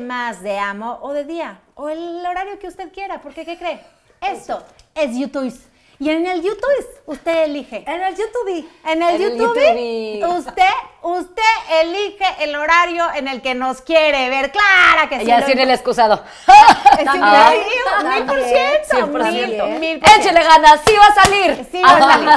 más de amo o de día o el horario que usted quiera, porque ¿qué cree? Esto es YouTube. Y en el YouTube usted elige. En el YouTube. En el, YouTube, usted usted elige el horario en el que nos quiere ver. Clara que sí. Ya tiene el excusado. Ah. Mil por ciento. Mil Échele ganas, sí va a salir. Sí va a salir.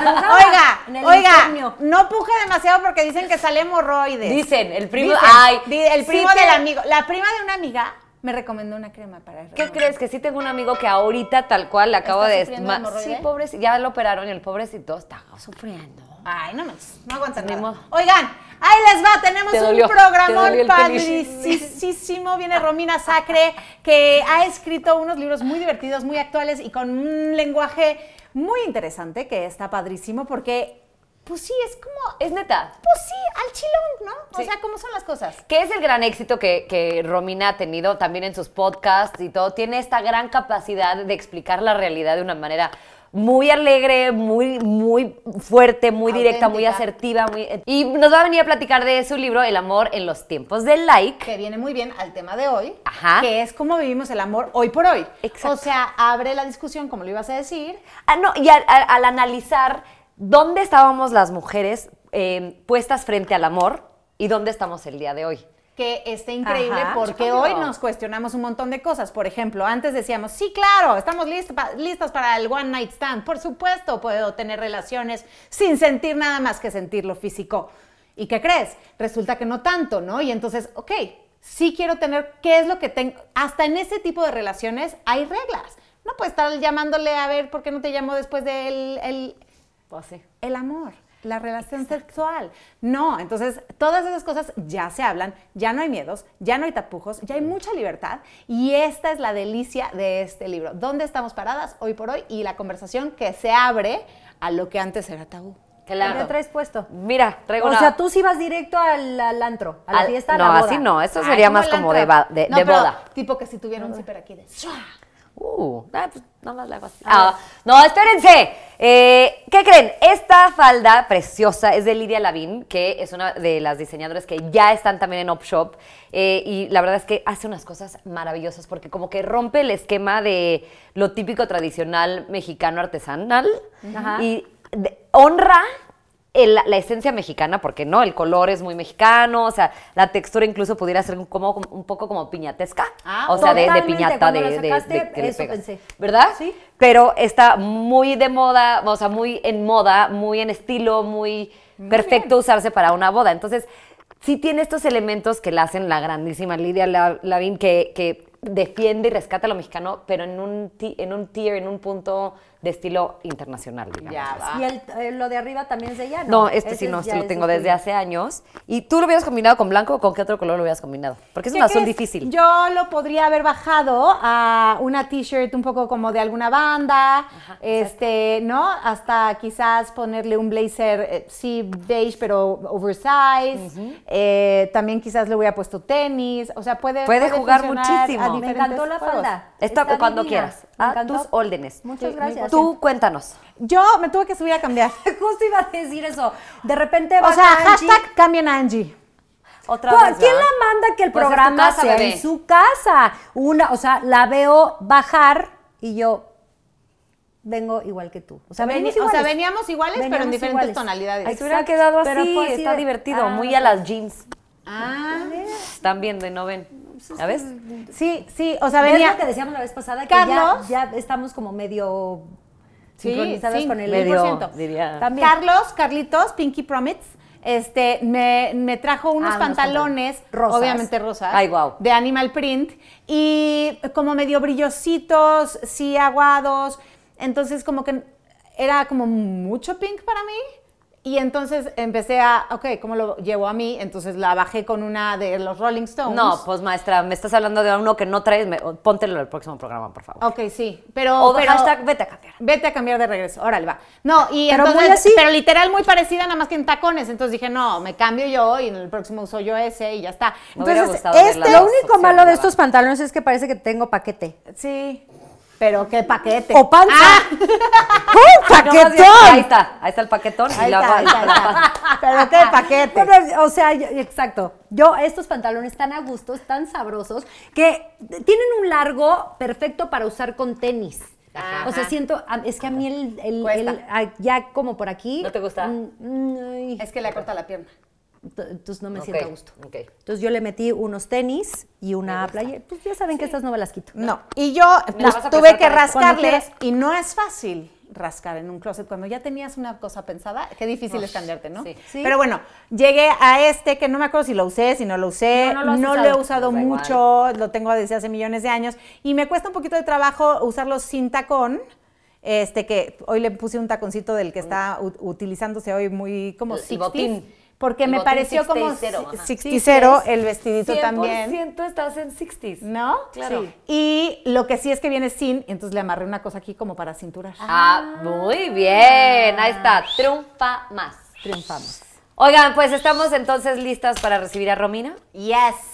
Oiga, oiga, no puje demasiado porque dicen que sale hemorroides. Dicen, el primo, ay. El primo del amigo. La prima de una amiga me recomendó una crema para el ¿Qué crees? Que sí tengo un amigo que ahorita tal cual le acabo de... Sí, pobrecito, ya lo operaron y el pobrecito está sufriendo. Ay, no más, no aguantan nada. Oigan, ahí les va, tenemos un programón padricísimo. Viene Romina Sacre, que ha escrito unos libros muy divertidos, muy actuales y con un lenguaje muy interesante que está padrísimo porque pues sí, es como, es neta. Pues sí, al chilón, ¿no? O sea, ¿cómo son las cosas? Que es el gran éxito que, Romina ha tenido también en sus podcasts y todo. Tiene esta gran capacidad de explicar la realidad de una manera muy alegre, muy, muy fuerte, muy directa, muy asertiva. y nos va a venir a platicar de su libro, El amor en los tiempos del like. Que viene muy bien al tema de hoy, que es cómo vivimos el amor hoy por hoy. O sea, abre la discusión, como lo ibas a decir. Ah, no, y al analizar ¿dónde estábamos las mujeres eh, puestas frente al amor y dónde estamos el día de hoy? que esté increíble porque hoy nos cuestionamos un montón de cosas. Por ejemplo, antes decíamos, sí, claro, estamos listos listas para el one night stand. Por supuesto, puedo tener relaciones sin sentir nada más que sentir lo físico. ¿Y qué crees? Resulta que no tanto, ¿no? Y entonces, ok, sí quiero tener, ¿qué es lo que tengo? Hasta en ese tipo de relaciones hay reglas. No puedes estar llamándole a ver por qué no te llamo después del el, el amor, la relación sexual. No, entonces todas esas cosas ya se hablan, ya no hay miedos, ya no hay tapujos, ya hay mucha libertad y esta es la delicia de este libro. ¿Dónde estamos paradas hoy por hoy? Y la conversación que se abre a lo que antes era tabú. Claro. ¿Qué traes puesto? Mira, traigo O sea, tú sí vas directo al, al antro, a la fiesta, a no, así no. Eso sería más como de, de, boda. Tipo que si tuviera un zipper aquí de... Uh, hago ah, pues, ah, no, espérense. Eh, ¿Qué creen? Esta falda preciosa es de Lidia Lavín, que es una de las diseñadoras que ya están también en Opshop. Eh, y la verdad es que hace unas cosas maravillosas porque como que rompe el esquema de lo típico tradicional mexicano artesanal y honra la esencia mexicana, porque no, el color es muy mexicano, o sea, la textura incluso pudiera ser como, un poco como piñatesca, ah, o sea, de, piñata, de, de, ¿verdad? Sí. Pero está muy de moda, o sea, muy en moda, muy en estilo, muy, perfecto usarse para una boda. Entonces, sí tiene estos elementos que la hacen la grandísima Lidia Lavín, que, defiende y rescata lo mexicano, pero en un, en un tier, en un punto de estilo internacional, digamos. y el, eh, lo de arriba también es de ella, ¿no? No, este sí no, este lo tengo desde hace años. ¿Y tú lo hubieras combinado con blanco o con qué otro color lo hubieras combinado? Porque es un azul difícil. Yo lo podría haber bajado a una t-shirt un poco como de alguna banda, este, ¿no? Hasta quizás ponerle un blazer, eh, sí, beige, pero oversize. Eh, también quizás le hubiera puesto tenis. O sea, puede, puede, jugar muchísimo. Me encantó la falda. Está, cuando quieras. a ah, tus órdenes. Muchas gracias. Tú cuéntanos. Yo me tuve que subir a cambiar. Justo iba a decir eso. De repente va O sea, hashtag cambien a Angie. Otra vez, ¿Quién la manda que el pues programa sea en su casa? Una, o sea, la veo bajar y yo vengo igual que tú. O sea, veníamos iguales, pero en diferentes tonalidades. tú hubiera quedado así, pero está divertido, ah, muy a las jeans. Ah. Están viendo y no ven. ¿Sabes? Sí, sí, o sea, venía... Es lo que decíamos la vez pasada, Carlos, ya, ya estamos como medio Sí, sincronizadas con el medio, Carlos, Carlitos, Pinky Promits, este, me, trajo unos ah, pantalones, obviamente rosas, de Animal Print, y como medio brillositos, sí, aguados, entonces como que era como mucho pink para mí, y entonces empecé a, ok, ¿cómo lo llevo a mí? Entonces la bajé con una de los Rolling Stones. No, pues maestra, me estás hablando de uno que no traes, póntelo en el próximo programa, por favor. Ok, sí, pero... hashtag vete a cambiar. Vete a cambiar de regreso, órale, va. No, y pero entonces, así. Pero literal muy parecida, nada más que en tacones. Entonces dije, no, me cambio yo y en el próximo uso yo ese y ya está. entonces, este, lo único malo de estos pantalones es que parece que tengo paquete. Sí. Pero qué paquete. O ¡Ah! paquetón! ahí está, ahí está el paquetón. Ahí la, ahí Pero qué paquete. o sea, exacto. Yo, estos pantalones tan a gusto, tan sabrosos, que tienen un largo perfecto para usar con tenis. O sea, siento, es que a mí el, el, ya como por aquí. ¿No te gusta? Mm, mm, es que le corta la pierna entonces no me siento a gusto. Entonces yo le metí unos tenis y una playa. Pues ya saben que estas no me las quito. No, y yo pues, tuve que rascarle y no es fácil rascar en un closet cuando ya tenías una cosa pensada, qué difícil es cambiarte, ¿no? Sí. Pero bueno, llegué a este que no me acuerdo si lo usé, si no lo usé, no, lo, he usado mucho, lo tengo desde hace millones de años y me cuesta un poquito de trabajo usarlo sin tacón. Este que hoy le puse un taconcito del que está utilizándose hoy muy como el, botín. Porque me pareció como 60 el vestidito también. 100% estás en 60s. ¿No? Claro. Y lo que sí es que viene sin, entonces le amarré una cosa aquí como para cinturar. Ah, muy bien. Ahí está. Triunfa más. Triunfamos. Oigan, pues estamos entonces listas para recibir a Romina. Yes.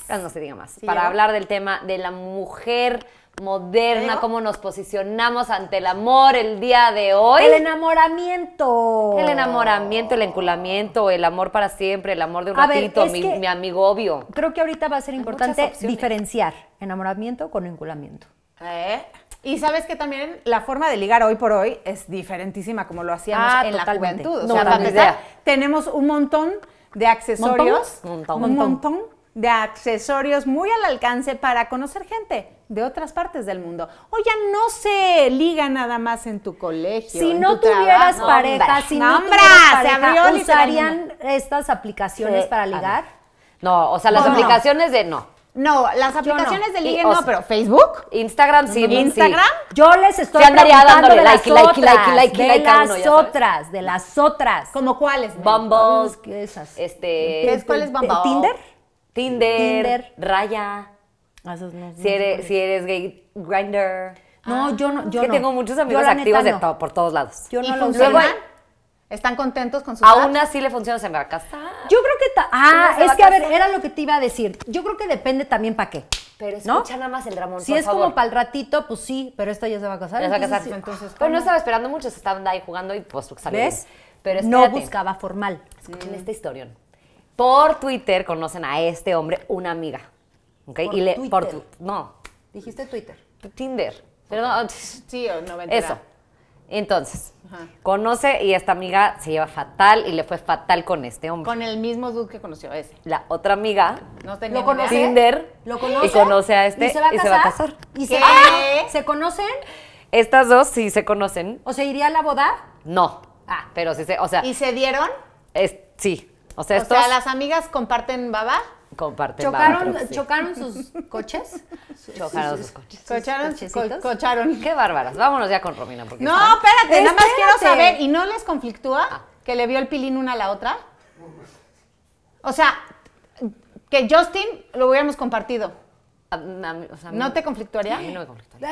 Ah, no se diga más. para hablar del tema de la mujer moderna, cómo nos posicionamos ante el amor el día de hoy. El enamoramiento. El enamoramiento, el enculamiento, el amor para siempre, el amor de un ratito, mi, amigo obvio. Creo que ahorita va a ser importante diferenciar enamoramiento con enculamiento. ¿Eh? Y sabes que también la forma de ligar hoy por hoy es diferentísima como lo hacíamos ah, en la juventud. tenemos un montón de accesorios, Un ¿Montón? un montón de accesorios muy al alcance para conocer gente de otras partes del mundo. O ya no se liga nada más en tu colegio. Si no tuvieras pareja, si no, tuvieras se ¿usarían estas aplicaciones para ligar? No, o sea, las aplicaciones de no. No, las aplicaciones de ligue no, pero Facebook, Instagram sí, Instagram. Yo les estoy dando de las like, otras, like, like, de las otras, de las otras. ¿Como cuáles? Bumble, ¿qué esas? Este, ¿cuál es Bumble? Tinder. Tinder, Tinder, Raya si, eres, gay, grinder. No, ah, yo no. Yo que tengo muchos amigos activos por todos lados. Yo no lo ¿Están contentos con sus Aún así le funciona, se me va a casar. Yo creo que... Ah, es que, a ver, era lo que te iba a decir. Yo creo que depende también para qué. Pero escucha ¿no? nada más el dramón, Si es como para el ratito, pues sí, pero esta ya se va a casar. Ya se va a casar. pero no estaba esperando mucho, se estaban ahí jugando y pues salió ¿Ves? Pero No buscaba formal. En esta historia. Por Twitter conocen a este hombre, una amiga. ¿okay? y le, Por no. Dijiste Twitter. Tinder. Perdón. Sí, o no Eso. Entonces, conoce y esta amiga se lleva fatal y le fue fatal con este hombre. Con el mismo dude que conoció a ese. La otra amiga no lo conoce, Tinder ¿Lo conoce? y conoce a este y se va a, casar? Se va a ¿Y se, ah, se, conocen? Estas dos sí se conocen. ¿O se iría a la boda? No. Ah, pero sí se, o sea. ¿Y se dieron? sí. O sea, o sea, las amigas comparten baba comparten chocaron, ¿Chocaron sus coches? chocaron sus coches. Cocharon, Qué bárbaras. Vámonos ya con Romina. Porque no, espérate, nada más quiero saber, ¿y no les conflictúa ah. que le vio el pilín una a la otra? O sea, que Justin lo hubiéramos compartido. ¿No te conflictuaría? Eh,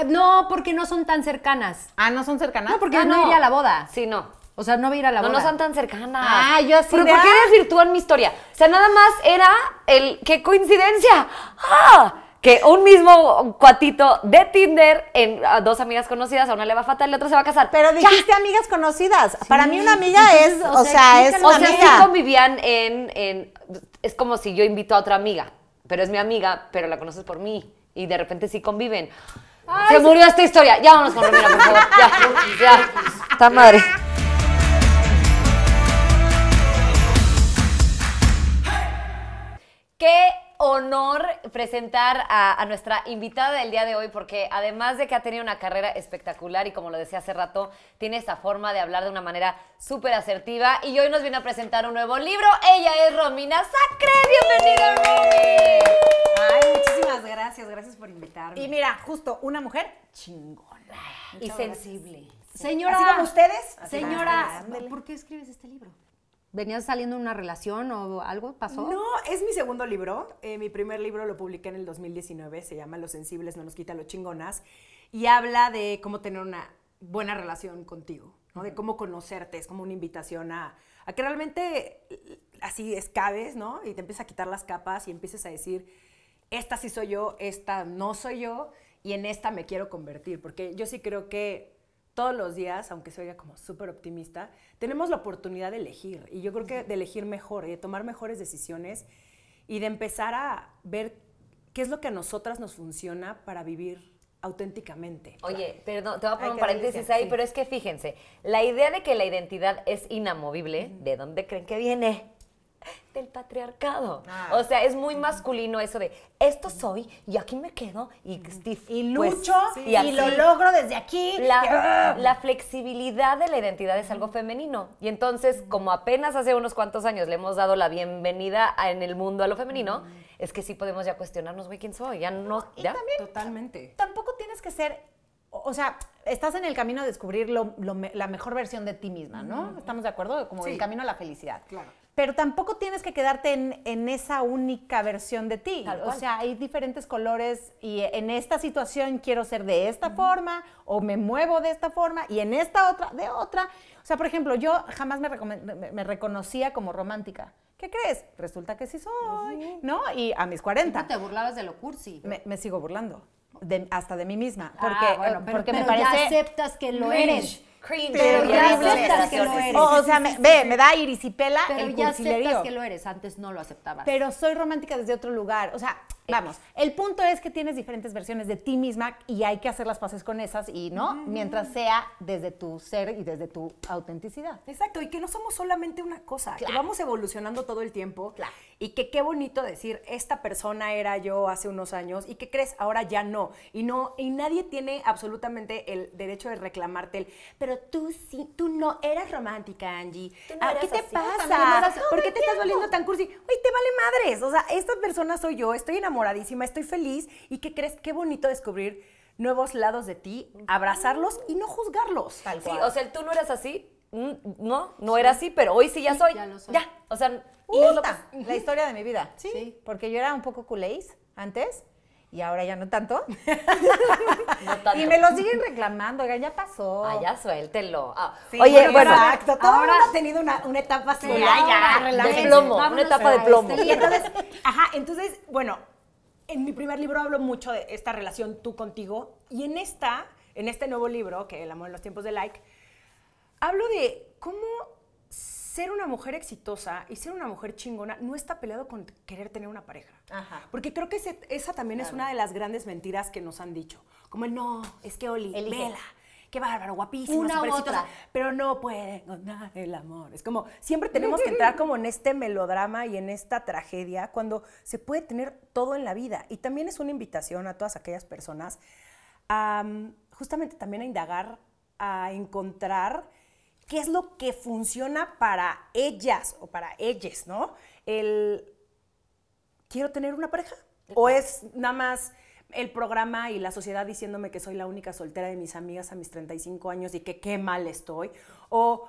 no porque no son tan cercanas. Ah, ¿no son cercanas? No, porque ah, no, no iría a la boda. Sí, no. O sea, no va a ir a la boda. No, no son tan cercanas. Ah, yo así Pero ¿por qué desvirtúan ah". mi historia? O sea, nada más era el... ¡Qué coincidencia! ¡Ah! que un mismo cuatito de Tinder en a dos amigas conocidas, a una le va fatal, la otra se va a casar. Pero dijiste amigas conocidas. Para mí una amiga es, o, sea, es una o sea, Sí convivían en, es como si yo invito a otra amiga, pero es mi amiga, pero la conoces por mí y de repente sí conviven. se murió esta historia. Ya vámonos con por favor. Ya, ya. Está madre. Qué honor presentar a, nuestra invitada del día de hoy, porque además de que ha tenido una carrera espectacular y como lo decía hace rato, tiene esta forma de hablar de una manera súper asertiva y hoy nos viene a presentar un nuevo libro. Ella es Romina Sacre. Bienvenida, Romy. Ay, muchísimas gracias, gracias por invitarme. Y mira, justo una mujer chingona y sensible. Señora, Así ustedes, señora, ¿por qué escribes este libro? ¿Venías saliendo una relación o algo pasó? No, es mi segundo libro. Eh, mi primer libro lo publiqué en el 2019, se llama Los sensibles no nos quita los chingonas y habla de cómo tener una buena relación contigo, ¿no? De cómo conocerte, es como una invitación a, que realmente así escabes, ¿no? Y te empiezas a quitar las capas y empieces a decir, esta sí soy yo, esta no soy yo y en esta me quiero convertir, porque yo sí creo que todos los días, aunque se oiga como súper optimista, tenemos la oportunidad de elegir y yo creo que de elegir mejor y de tomar mejores decisiones y de empezar a ver qué es lo que a nosotras nos funciona para vivir auténticamente. Oye, perdón, te voy a poner un paréntesis ahí, pero es que fíjense, la idea de que la identidad es inamovible, ¿de dónde creen que viene? el patriarcado. Ah. o sea, es muy masculino eso de esto soy y aquí me quedo y, y pues, lucho y, lo logro desde aquí. Ah. La, flexibilidad de la identidad es algo femenino. Y entonces, como apenas hace unos cuantos años le hemos dado la bienvenida en el mundo a lo femenino, es que sí podemos ya cuestionarnos, güey, quién soy. Ya no. Totalmente. Tampoco tienes que ser o sea, estás en el camino de descubrir la mejor versión de ti misma, ¿no? ¿Estamos de acuerdo? Como el camino a la felicidad. Claro pero tampoco tienes que quedarte en, en esa única versión de ti. O sea, hay diferentes colores y en esta situación quiero ser de esta forma o me muevo de esta forma y en esta otra de otra. O sea, por ejemplo, yo jamás me, me, reconocía como romántica. ¿Qué crees? Resulta que sí soy, ¿no? Y a mis 40. te burlabas de lo cursi? Me, me sigo burlando. hasta de mí misma. Ah, porque, bueno, eh, porque me parece. Ya aceptas que lo eres cringe. Pero ya aceptas que lo eres. O, o sea, me, ve, me da iris irisipela Pero el ya cursilerío. aceptas que lo eres, antes no lo aceptabas. Pero soy romántica desde otro lugar. O sea, Vamos, el punto es que tienes diferentes versiones de ti misma y hay que hacer las paces con esas y no, mientras sea desde tu ser y desde tu autenticidad. Exacto, y que no somos solamente una cosa, que vamos evolucionando todo el tiempo y que qué bonito decir, esta persona era yo hace unos años y que crees, ahora ya no. Y no y nadie tiene absolutamente el derecho de reclamarte el, pero tú sí, tú no eras romántica, Angie. Ah, ¿Qué te pasa? ¿Por qué te estás volviendo tan cursi? Uy, te vale madres. O sea, esta persona soy yo, estoy enamorada enamoradísima, estoy feliz y ¿qué crees? Qué bonito descubrir nuevos lados de ti, abrazarlos y no juzgarlos. Sí, o sea, tú no eras así, mm, no, no era así, pero hoy sí ya soy. Ya, soy. ya. o sea, la historia de mi vida. ¿Sí? Porque yo era un poco culéis antes y ahora ya no tanto. Y me lo siguen reclamando, oigan, ya pasó. Ah, ya suéltelo. Ah, oye, bueno, exacto. Todo ahora ha tenido una, una etapa así. Ya, ya, de plomo, una etapa de plomo. Y entonces, ajá, entonces, bueno, en mi primer libro hablo mucho de esta relación tú contigo y en esta, en este nuevo libro, que El amor en los tiempos de like, hablo de cómo ser una mujer exitosa y ser una mujer chingona no está peleado con querer tener una pareja. Porque creo que esa también es una de las grandes mentiras que nos han dicho. Como el no, es que Oli, vela, qué bárbaro, guapísimo, Una u otra. pero no puede el amor. Es como, siempre tenemos que entrar como en este melodrama y en esta tragedia, cuando se puede tener todo en la vida. Y también es una invitación a todas aquellas personas a mm, justamente también a indagar, a encontrar qué es lo que funciona para ellas o para ellas, ¿no? El quiero tener una pareja o es nada más el programa y la sociedad diciéndome que soy la única soltera de mis amigas a mis 35 años y que qué mal estoy, o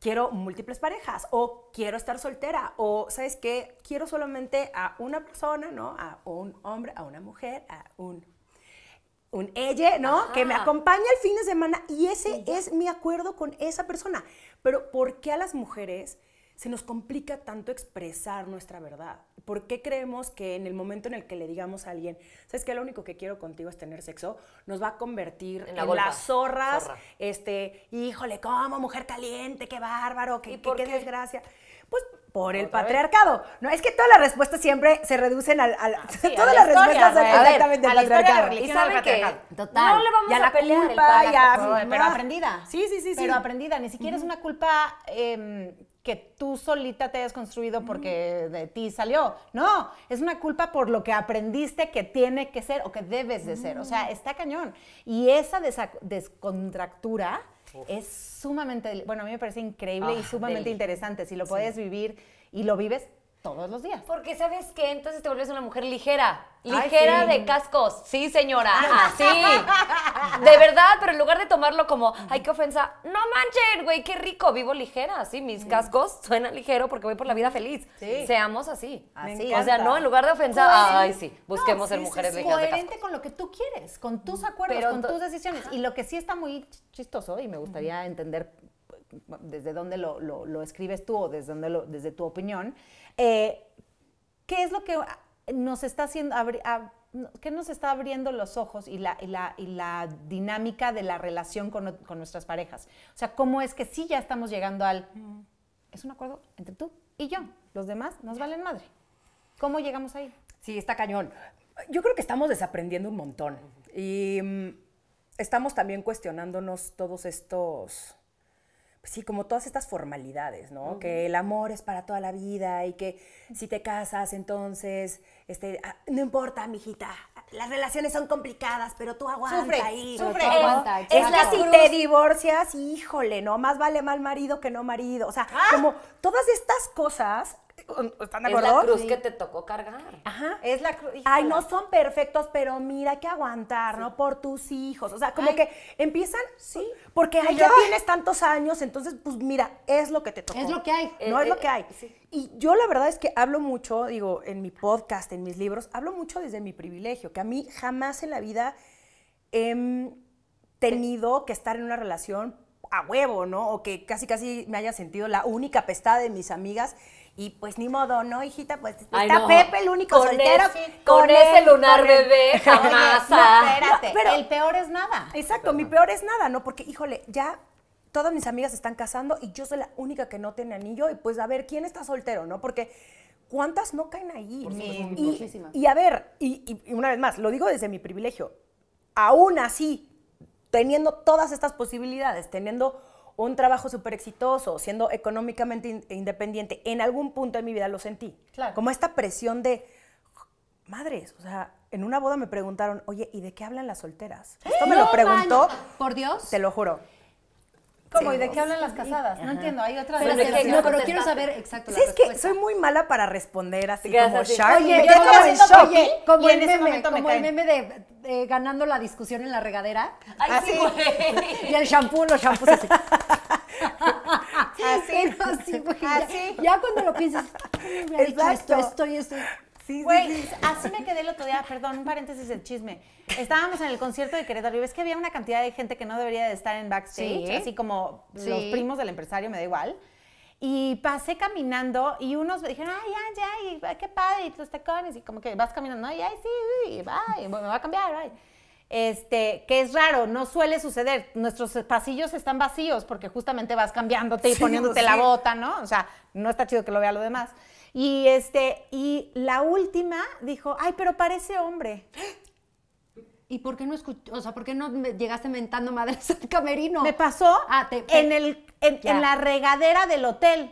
quiero múltiples parejas, o quiero estar soltera, o sabes qué, quiero solamente a una persona, ¿no? A un hombre, a una mujer, a un un ella, ¿no? Que me acompañe el fin de semana y ese es mi acuerdo con esa persona. Pero ¿por qué a las mujeres se nos complica tanto expresar nuestra verdad? ¿Por qué creemos que en el momento en el que le digamos a alguien, sabes que lo único que quiero contigo es tener sexo, nos va a convertir en, las zorras, este, híjole, cómo mujer caliente, qué bárbaro, qué, desgracia? Pues por el patriarcado. No, es que todas las respuestas siempre se reducen al. todas las respuestas son exactamente patriarcado. ¿Y saben que Total. ya a la culpa, ya, pero, aprendida. Sí, sí, sí. Pero aprendida. Ni siquiera es una culpa em, que tú solita te hayas construido porque de ti salió. No, es una culpa por lo que aprendiste que tiene que ser o que debes de ser. O sea, está cañón. Y esa descontractura es sumamente, bueno, a mí me parece increíble y ah, sumamente interesante. Si lo puedes vivir y lo vives, todos los días. Porque sabes qué, entonces te vuelves una mujer ligera, ligera de cascos. Sí, señora, así. Ah, de verdad, pero en lugar de tomarlo como, ay, qué ofensa, no manchen, güey, qué rico, vivo ligera, sí, mis cascos suenan ligero porque voy por la vida feliz. Sí. Seamos así. así. O sea, no, en lugar de ofensa, pues ay, sí, busquemos ser mujeres Coherente de con lo que tú quieres, con tus acuerdos, con tus decisiones. Y lo que sí está muy chistoso y me gustaría entender desde dónde lo, lo, escribes tú o desde, dónde lo, desde tu opinión, eh, ¿qué es lo que nos está haciendo, qué nos está abriendo los ojos y la, y la, y la dinámica de la relación con, con, nuestras parejas? O sea, ¿cómo es que sí ya estamos llegando al, mm. es un acuerdo entre tú y yo, los demás nos valen madre? ¿Cómo llegamos ahí? Sí, está cañón. Yo creo que estamos desaprendiendo un montón y mm, estamos también cuestionándonos todos estos sí, como todas estas formalidades, ¿no? Que el amor es para toda la vida y que si te casas, entonces, este, ah, no importa, mijita, las relaciones son complicadas, pero tú aguanta ahí. es, que si te divorcias, híjole, ¿no? Más vale mal marido que no marido. O sea, ¡Ah! como todas estas cosas ¿Están Es la cruz que te tocó cargar. Ajá. Es la cruz. Ay, no son perfectos, pero mira qué que aguantar, ¿no? Por tus hijos. O sea, como que empiezan, sí, porque ya tienes tantos años, entonces, pues mira, es lo que te tocó. Es lo que hay. No es eh, lo eh, que hay. Y yo la verdad es que hablo mucho, digo, en mi podcast, en mis libros, hablo mucho desde mi privilegio, que a mí jamás en la vida he tenido que estar en una relación a huevo, ¿no? O que casi casi me haya sentido la única pestada de mis amigas y pues ni modo, ¿no, hijita? Pues está Pepe el único soltero. con, ese lunar bebé, jamás. espérate, el peor es nada. Exacto, mi peor es nada, ¿no? Porque, híjole, ya todas mis amigas están casando y yo soy la única que no tiene anillo. Y pues a ver, ¿quién está soltero, no? Porque ¿cuántas no caen ahí? y, a ver, y una vez más, lo digo desde mi privilegio. Aún así, teniendo todas estas posibilidades, teniendo un trabajo súper exitoso, siendo económicamente independiente, en algún punto de mi vida lo sentí. Como esta presión de, madres, o sea, en una boda me preguntaron, oye, ¿y de qué hablan las solteras? Esto me lo preguntó. ¿Por Dios? Te lo juro. ¿Y de qué hablan las casadas? No entiendo, hay otra. pero que, No, pero quiero saber exacto la es que soy muy mala para responder así como Shark. Oye, yo como el meme, como el meme de eh, ganando la discusión en la regadera. así. Y el shampoo, los shampoos así. así. sí, así. Ya, cuando lo piensas, me ha dicho esto, esto y esto. Güey, así me quedé el otro día, perdón, un paréntesis de chisme. Estábamos en el concierto de Querétaro y ves que había una cantidad de gente que no debería de estar en backstage, así como los primos del empresario, me da igual. Y pasé caminando y unos me dijeron, ay, ay, ay, qué padre, y tus tacones, y como que vas caminando, ay, ay, sí, y bye, me va a cambiar, ay. Este, que es raro, no suele suceder. Nuestros pasillos están vacíos porque justamente vas cambiándote y poniéndote la bota, ¿no? O sea, no está chido que lo vea lo demás. Y, este, y la última dijo, ay, pero parece hombre. ¿Y por qué no o sea, por qué no llegaste mentando madres al camerino? Me pasó ah, en, el, en, la regadera del hotel.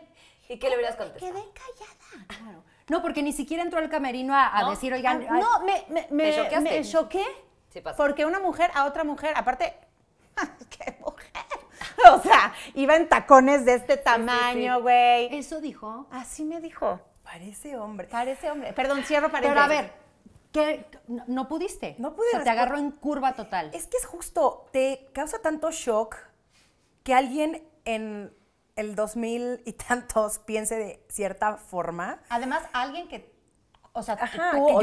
¿Y qué le hubieras contestado? quedé callada. Claro. No, porque ni siquiera entró al camerino a, decir, oigan... Ah, no, me, me, me, choqué. Sí, porque una mujer a otra mujer, aparte, ¡qué mujer! O sea, iba en tacones de este tamaño, güey. ¿Eso dijo? Así me dijo. Parece hombre. Parece hombre. Perdón, cierro para. Pero a ver, ¿qué, no, pudiste. No pude O te agarró en curva total. Es que es justo, te causa tanto shock que alguien en el 2000 y tantos piense de cierta forma. Además, alguien que o sea, tú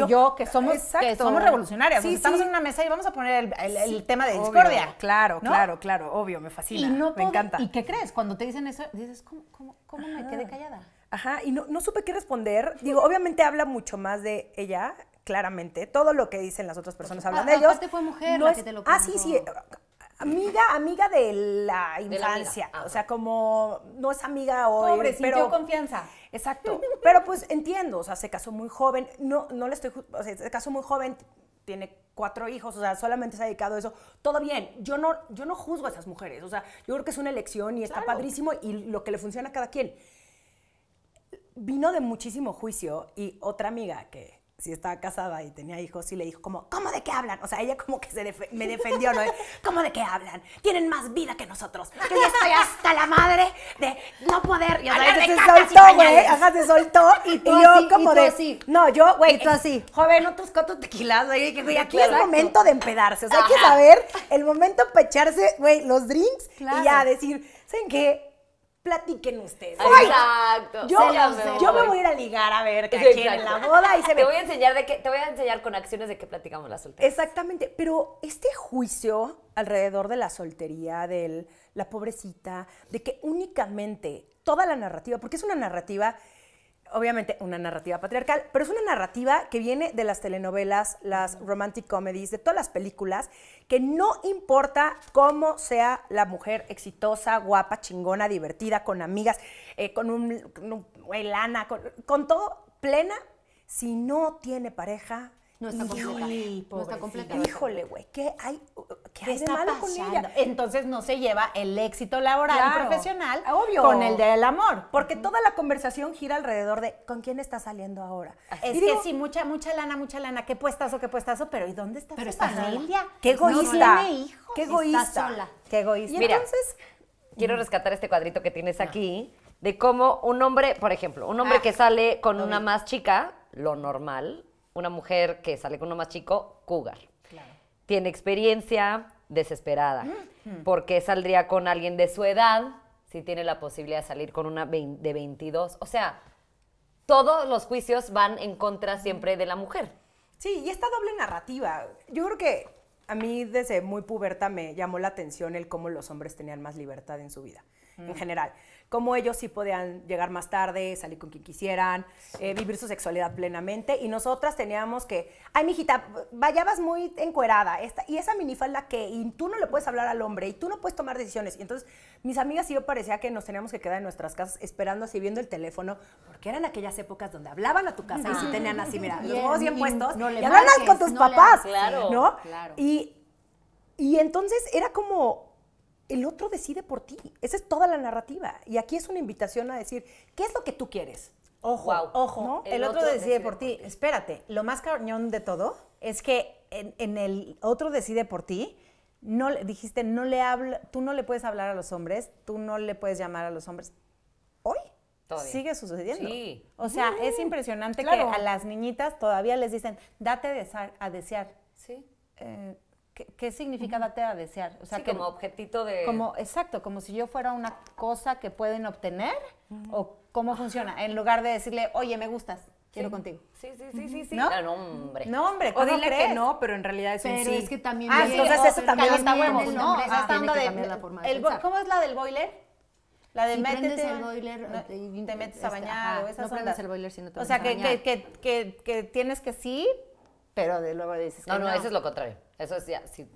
o yo, que somos, somos revolucionarias. Sí, estamos en una mesa y vamos a poner el, tema de discordia. claro, claro, claro, obvio, me fascina. Y no me encanta. ¿Y qué crees? Cuando te dicen eso, dices, ¿cómo, cómo, cómo me quedé callada? Ajá, y no, supe qué responder. Digo, obviamente habla mucho más de ella, claramente. Todo lo que dicen las otras personas hablan de ellos. fue mujer no la que te lo Ah, sí, sí. Amiga, amiga de la infancia. Ah, o sea, como no es amiga hoy. Pobre, pero... sintió confianza. Exacto. Pero pues entiendo, o sea, se casó muy joven. No, no le estoy. O sea, se casó muy joven, tiene cuatro hijos, o sea, solamente se ha dedicado a eso. Todo bien, yo no, yo no juzgo a esas mujeres. O sea, yo creo que es una elección y está padrísimo y lo que le funciona a cada quien vino de muchísimo juicio y otra amiga que si estaba casada y tenía hijos, y le dijo como, ¿cómo de qué hablan? O sea, ella como que se me defendió, ¿no? ¿Cómo de qué hablan? Tienen más vida que nosotros. Yo ya estoy hasta la madre de no poder. Yo se soltó, güey. Ajá, se soltó. Y, yo como de... No, yo, güey. Y eh, así. Joven, otros cotos tequilados güey. Aquí es el momento de empedarse. O sea, hay que saber el momento para echarse, güey, los drinks. Y ya decir, ¿saben qué? platiquen ustedes. Exacto. Yo, me voy a ir a ligar a ver que en la boda y se me... Te voy a enseñar de qué, te voy a enseñar con acciones de qué platicamos la soltería. Exactamente, pero este juicio alrededor de la soltería, de la pobrecita, de que únicamente toda la narrativa, porque es una narrativa obviamente una narrativa patriarcal, pero es una narrativa que viene de las telenovelas, las romantic comedies, de todas las películas, que no importa cómo sea la mujer exitosa, guapa, chingona, divertida, con amigas, eh, con un, con con todo plena, si no tiene pareja, no está completa. no está completa. Híjole, güey, ¿qué hay, qué, malo pasando? con Entonces no se lleva el éxito laboral y profesional con el del amor. Porque toda la conversación gira alrededor de con quién está saliendo ahora. Es que sí, mucha, mucha lana, mucha lana, qué puestazo, qué puestazo, pero ¿y dónde está pero su familia? Qué egoísta. Qué egoísta. Qué egoísta. Y entonces. Quiero rescatar este cuadrito que tienes aquí de cómo un hombre, por ejemplo, un hombre ah. que sale con una más chica, lo normal, una mujer que sale con uno más chico, cougar. Tiene experiencia, desesperada. porque saldría con alguien de su edad si tiene la posibilidad de salir con una de 22? O sea, todos los juicios van en contra siempre de la mujer. Sí, y esta doble narrativa. Yo creo que a mí desde muy puberta me llamó la atención el cómo los hombres tenían más libertad en su vida, en mm. general cómo ellos sí podían llegar más tarde, salir con quien quisieran, eh, vivir su sexualidad plenamente. Y nosotras teníamos que, ay, mijita, vayabas muy encuerada. y esa minifalda que, y tú no le puedes hablar al hombre, y tú no puedes tomar decisiones. Y entonces, mis amigas y yo parecía que nos teníamos que quedar en nuestras casas esperando así, viendo el teléfono, porque eran aquellas épocas donde hablaban a tu casa y sí tenían así, mira, los ojos bien puestos, no y con tus papás, ¿no? Y, y entonces era como el otro decide por ti. Esa es toda la narrativa. Y aquí es una invitación a decir, ¿qué es lo que tú quieres? Ojo, ojo. El, otro, decide, por, ti. Espérate, lo más cañón de todo es que en, el otro decide por ti, no dijiste, no le habla, tú no le puedes hablar a los hombres, tú no le puedes llamar a los hombres. Hoy sigue sucediendo. Sí. O sea, es impresionante que a las niñitas todavía les dicen, date a desear. A desear. Sí. Eh, ¿Qué, significa date a desear? O sea, sí, como objetito de... exacto, como si yo fuera una cosa que pueden obtener o cómo funciona, en lugar de decirle, oye, me gustas, quiero contigo. Sí, sí, sí, sí, sí. ¿No? hombre. No, hombre, ¿cómo O dile que no, pero en realidad es un pero es que también... Ah, entonces eso también está bueno. No, ¿no? Ah, Esa no, onda de... La ¿Cómo es la del boiler? La de si métete, el boiler, no, te, metes a este, bañar o esas No prendes el boiler sino no te O sea, que, que, que, que, tienes que sí, pero de luego dices no, no. eso es lo contrario. Eso es,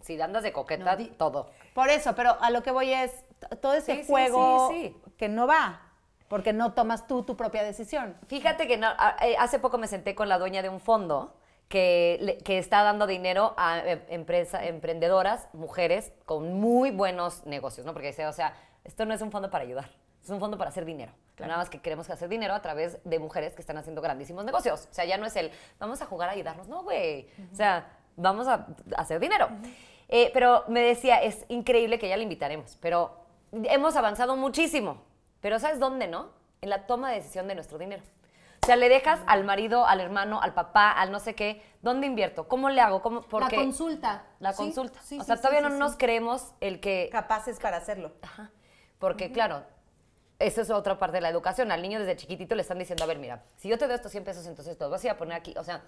si, andas de coqueta, todo. Por eso, pero a lo que voy es todo ese juego que no va. Porque no tomas tú tu propia decisión. Fíjate que no, eh, hace poco me senté con la dueña de un fondo que, está dando dinero a eh, empresa, emprendedoras, mujeres, con muy buenos negocios, ¿no? Porque, dice, o sea, esto no es un fondo para ayudar. Es un fondo para hacer dinero. Nada más que queremos hacer dinero a través de mujeres que están haciendo grandísimos negocios. O sea, ya no es el vamos a jugar a ayudarnos. No, güey. O sea, vamos a, hacer dinero. Eh, pero me decía, es increíble que ya le invitaremos. Pero hemos avanzado muchísimo. Pero ¿sabes dónde no? En la toma de decisión de nuestro dinero. O sea, le dejas al marido, al hermano, al papá, al no sé qué, ¿dónde invierto? ¿Cómo le hago? ¿Cómo, porque la consulta. La consulta. o sea, todavía no nos creemos el que... Capaces para hacerlo. Ajá. Porque, claro, esa es otra parte de la educación. Al niño desde chiquitito le están diciendo, a ver, mira, si yo te doy estos 100 pesos, entonces todo vas a poner aquí. O sea,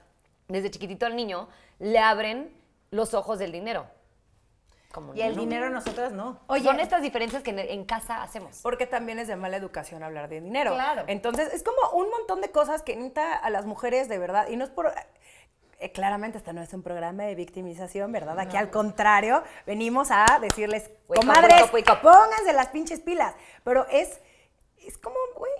desde chiquitito al niño le abren los ojos del dinero. Como y el dinero dinero nosotras no. Son estas diferencias que en, casa hacemos. Porque también es de mala educación hablar de dinero. Claro. Entonces, es como un montón de cosas que necesita a las mujeres de verdad, y no es por... Eh, claramente hasta no es un programa de victimización, ¿verdad? Aquí al contrario, venimos a decirles, comadres, pónganse las pinches pilas. Pero es es como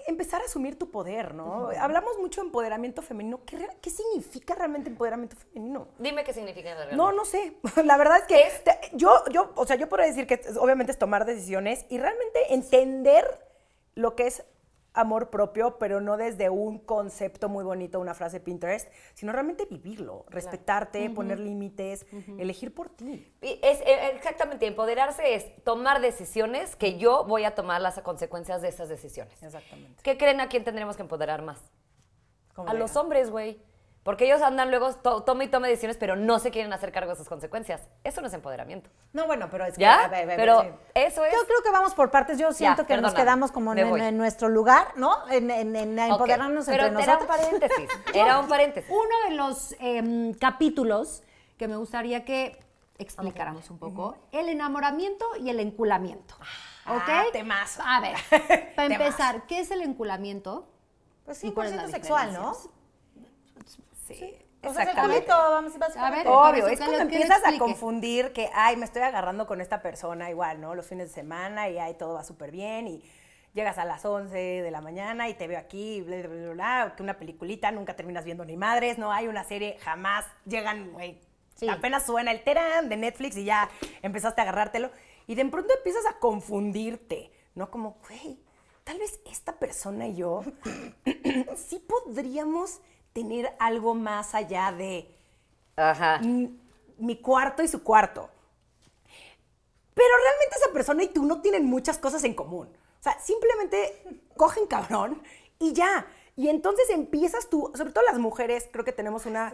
empezar a asumir tu poder, ¿no? Hablamos mucho de empoderamiento femenino. ¿Qué, significa realmente empoderamiento femenino? Dime qué significa No, no sé. La verdad es que yo, yo, o sea, yo puedo decir que obviamente es tomar decisiones y realmente entender lo que es amor propio, pero no desde un concepto muy bonito, una frase Pinterest, sino realmente vivirlo, respetarte, poner límites, elegir por ti. Es, e, exactamente, empoderarse es tomar decisiones que yo voy a tomar las consecuencias de esas decisiones. Exactamente. ¿Qué creen a quién tendremos que empoderar más? a los hombres, güey. Porque ellos andan luego, toma y toma decisiones, pero no se quieren hacer cargo de sus consecuencias. Eso no es empoderamiento. No, bueno, pero es que... ¿Ya? pero eso es... Yo creo que vamos por partes. Yo siento que nos quedamos como en, nuestro lugar, ¿no? En, en empoderarnos entre nosotros. Era un paréntesis. era un paréntesis. Uno de los em, capítulos que me gustaría que explicáramos un poco, el enamoramiento y el enculamiento. Ah, ¿Ok? Temazo. A ver, para empezar, ¿qué es el enculamiento? Pues sí, sexual, ¿no? Sí. Exactamente. O todo, vamos a Obvio, es cuando empiezas a confundir que, ay, me estoy agarrando con esta persona igual, ¿no? Los fines de semana y ahí todo va súper bien y llegas a las 11 de la mañana y te veo aquí, bla, bla, bla, bla, que una peliculita nunca terminas viendo ni madres, no hay una serie, jamás llegan, güey. Sí. Apenas suena el terán de Netflix y ya empezaste a agarrártelo. Y de pronto empiezas a confundirte, ¿no? Como, güey, tal vez esta persona y yo sí podríamos tener algo más allá de mi cuarto y su cuarto. Pero realmente esa persona y tú no tienen muchas cosas en común. O sea, simplemente cogen cabrón y ya. Y entonces empiezas tú, sobre todo las mujeres, creo que tenemos una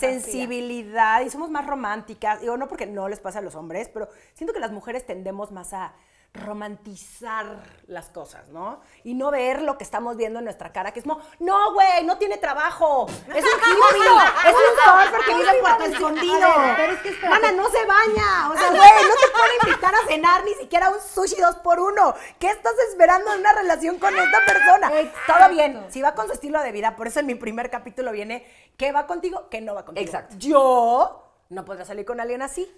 sensibilidad y somos más románticas. Digo, no porque no les pasa a los hombres, pero siento que las mujeres tendemos más a romantizar las cosas, ¿no? Y no ver lo que estamos viendo en nuestra cara, que es como, no, güey, no tiene trabajo, es un hippie, es un surfer porque vive en cuarto Escondido, pero no se baña, o sea, ah, güey, no te puede invitar a cenar ni siquiera un sushi dos por uno, ¿qué estás esperando en una relación con esta persona? Todo bien, si va con su estilo de vida, por eso en mi primer capítulo viene, ¿qué va contigo? ¿Qué no va contigo? Exacto. Yo no podría salir con alguien así,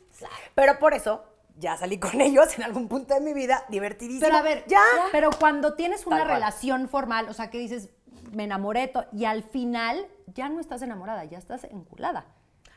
pero por eso ya salí con ellos en algún punto de mi vida, divertidísimo. Pero a ver, ya. Pero cuando tienes una relación formal, o sea, que dices, me enamoré, y al final ya no estás enamorada, ya estás enculada.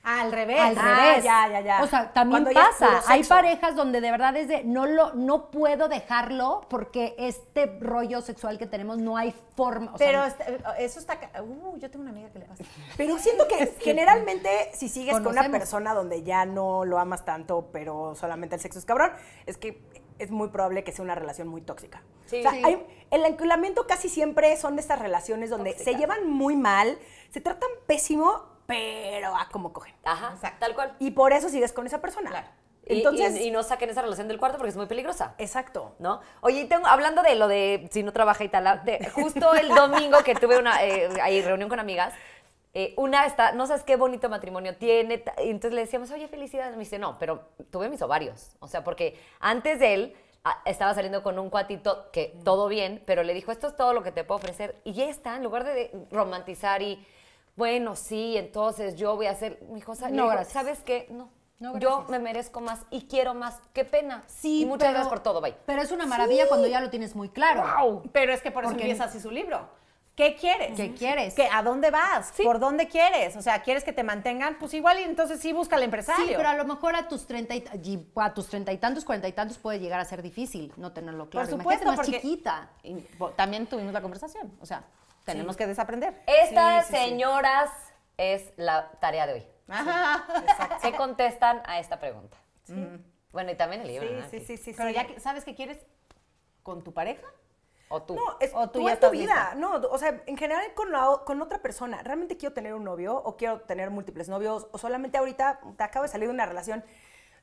Al revés. Al ah, revés. ya, ya, ya. O sea, también pasa. Hay parejas donde de verdad es de no lo, no puedo dejarlo porque este rollo sexual que tenemos no hay forma. Pero este, eso está. Uh, yo tengo una amiga que le pasa. Pero siento que generalmente si sigues con una persona donde ya no lo amas tanto, pero solamente el sexo es cabrón, es que es muy probable que sea una relación muy tóxica. Sí, o sea, el enculamiento casi siempre son de estas relaciones donde se llevan muy mal, se tratan pésimo pero a como cogen. Ajá, Exacto. tal cual. Y por eso sigues con esa persona. Claro. Entonces, y, no saquen esa relación del cuarto porque es muy peligrosa. Exacto. ¿No? Oye, tengo, hablando de lo de si no trabaja y tal, ah, justo el domingo que tuve una eh, ahí, reunión con amigas, eh, una está, no sabes qué bonito matrimonio tiene. entonces le decíamos, oye, felicidades. Me dice, no, pero tuve mis ovarios. O sea, porque antes de él ah, estaba saliendo con un cuatito que todo bien, pero le dijo, esto es todo lo que te puedo ofrecer. Y ya está, en lugar de romantizar y bueno, sí, entonces yo voy a hacer, mi cosa, no, gracias. ¿sabes qué? No. No, yo me merezco más y quiero más. Qué pena. Sí, y muchas gracias por todo, bye. Pero es una maravilla cuando ya lo tienes muy claro. Wow. Pero es que por eso empieza así su libro. ¿Qué quieres? ¿Qué quieres? ¿A dónde vas? ¿Por dónde quieres? O sea, ¿quieres que te mantengan? Pues igual y entonces sí busca la empresario. Sí, pero a lo mejor a tus treinta y, a tus treinta y tantos, cuarenta y tantos puede llegar a ser difícil no tenerlo claro. Por supuesto, más chiquita. también tuvimos la conversación, o sea. Tenemos que desaprender. Estas señoras es la tarea de hoy. Ajá. contestan a esta pregunta? Mm. Bueno, y también el libro. Sí, sí, sí, Pero ya sabes que quieres con tu pareja o tú. No, es, o tú, tu vida. No, o sea, en general con, con otra persona. Realmente quiero tener un novio o quiero tener múltiples novios o solamente ahorita te acabo de salir de una relación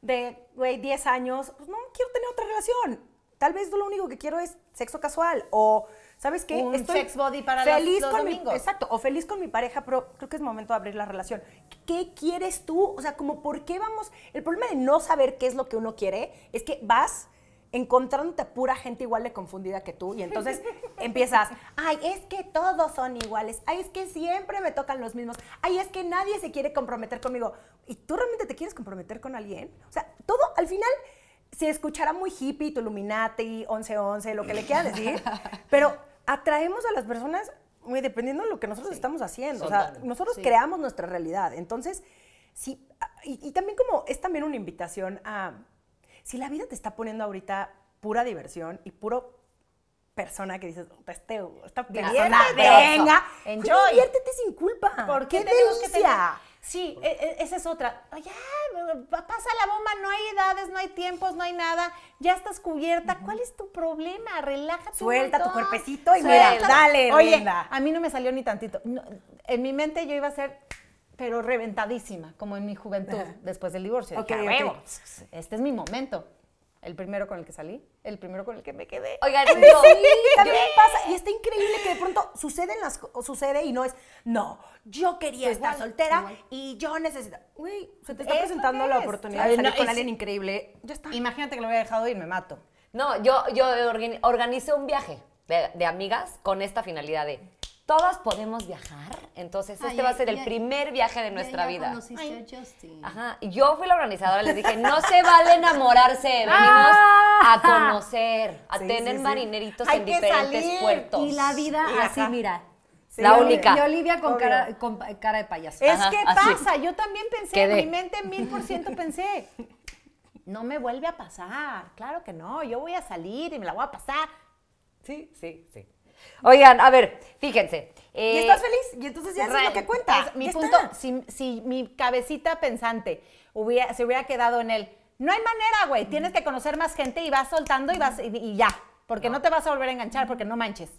de, güey, 10 años. Pues no, quiero tener otra relación tal vez lo único que quiero es sexo casual o ¿sabes qué? Un Estoy sex body para feliz los, con exacto, o feliz con mi pareja, pero creo que es momento de abrir la relación. ¿Qué quieres tú? O sea, como por qué vamos... El problema de no saber qué es lo que uno quiere es que vas encontrándote a pura gente igual de confundida que tú y entonces empiezas, ay, es que todos son iguales, ay, es que siempre me tocan los mismos, ay, es que nadie se quiere comprometer conmigo. ¿Y tú realmente te quieres comprometer con alguien? O sea, todo al final si escuchara muy hippie, tu Illuminati, 1111, lo que le quieras decir, pero atraemos a las personas muy dependiendo de lo que nosotros estamos haciendo. o sea, nosotros creamos nuestra realidad. Entonces, sí, y, también como es también una invitación a, si la vida te está poniendo ahorita pura diversión y puro persona que dices, este, esta venga, enjoy. diviértete sin culpa. ¿Por qué, ¿Qué que tener? Sí, e, e, esa es otra. Oye, pasa la bomba, no hay edades, no hay tiempos, no hay nada. Ya estás cubierta. ¿Cuál es tu problema? Relájate. Suelta tu cuerpecito y mira, dale, Oye, A mí no me salió ni tantito. en mi mente yo iba a ser, pero reventadísima, como en mi juventud, después del divorcio. Ok, este es mi momento. El primero con el que salí, el primero con el que me quedé. Oigan, yo también pasa. Y está increíble que de pronto suceden las sucede y no es, no, yo quería pues estar soltera y yo necesito. Uy, se te está presentando la oportunidad de salir con alguien increíble. Imagínate que lo había dejado y me mato. No, yo, yo organicé un viaje de amigas con esta finalidad de todas podemos viajar. Entonces, este va a ser el primer viaje de nuestra vida. Justin. Ajá. Yo fui la organizadora, les dije, no se vale enamorarse, venimos a ah. conocer, a tener marineritos en diferentes puertos. Y la vida así, mira. la única. Y Olivia con cara, de payaso. Es que pasa, yo también pensé, en mi mente mil por ciento pensé, no me vuelve a pasar, claro que no, yo voy a salir y me la voy a pasar. Sí, sí, sí. Oigan, a ver, fíjense. y eh, estás feliz, y entonces ya es lo que cuenta. mi punto, si, si, mi cabecita pensante se hubiera quedado en él, no hay manera, güey, tienes que conocer más gente y vas soltando y vas y, ya, porque no. te vas a volver a enganchar, porque no manches.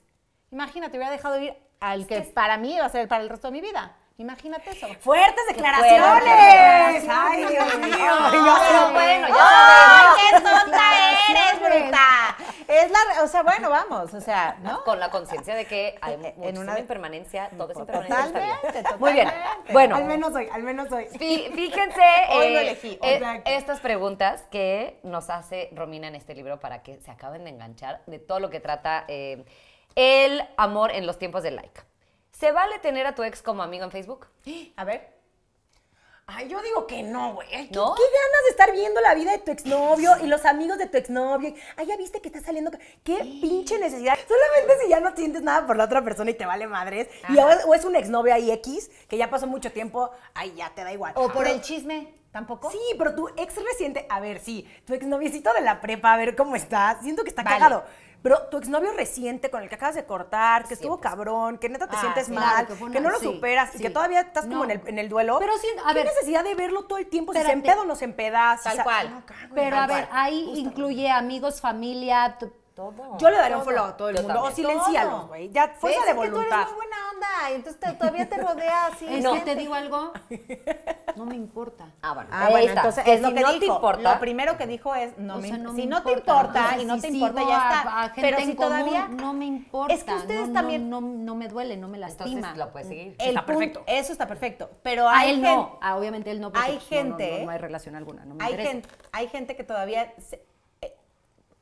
Imagínate, hubiera dejado ir al que, que para mí iba a ser para el resto de mi vida. Imagínate eso. ¡Fuertes declaraciones! ¡Ay, Dios mío! bueno, ya ¡Qué tonta eres, bruta! Es la, o sea, bueno, vamos, o sea, ¿no? Con la conciencia de que hay e, e, en una impermanencia, mm, todo es impermanente, Totalmente, Muy bien, bueno. Al menos hoy, al menos hoy. Fíjense eh, eh, elegí, estas preguntas que nos hace Romina en este libro para que se acaben de enganchar de todo lo que trata eh, el amor en los tiempos del like. ¿Se vale tener a tu ex como amigo en Facebook? A ver. Ay, yo digo que no, güey. ¿Qué, ganas de estar viendo la vida de tu exnovio y los amigos de tu exnovio? Ay, ya viste que está saliendo. Qué pinche necesidad. Solamente si ya no sientes nada por la otra persona y te vale madres. Y o, es un exnovio ahí X, que ya pasó mucho tiempo, ay, ya te da igual. O por el chisme. ¿Tampoco? Sí, pero tu ex reciente, a ver, sí, tu exnoviecito de la prepa, a ver cómo está. Siento que está cagado. Pero tu exnovio reciente con el que acabas de cortar, que estuvo pues. cabrón, que neta te ah, sientes mal, que, no lo superas y que todavía estás como en el, duelo. Pero sí, a necesidad de verlo todo el tiempo? Si se empeda o no se Tal cual. pero a ver, ahí incluye amigos, familia, yo le daré un follow a todo el mundo. O silencialo, güey. Ya, fuerza de voluntad. Que tú eres muy buena onda y entonces todavía te rodea así. no, te digo algo. No me importa. Ah, bueno. Ah, bueno, entonces es lo que no Te importa, lo primero que dijo es, no, me, si no te importa y no te importa, ya está. pero si todavía. No me importa. Es que ustedes no, también. No, no, me duele, no me lastima. Entonces puedes seguir. está perfecto. eso está perfecto. Pero hay. A él no. obviamente él no. Hay pues, gente. No, hay relación alguna. No me hay, hay gente que todavía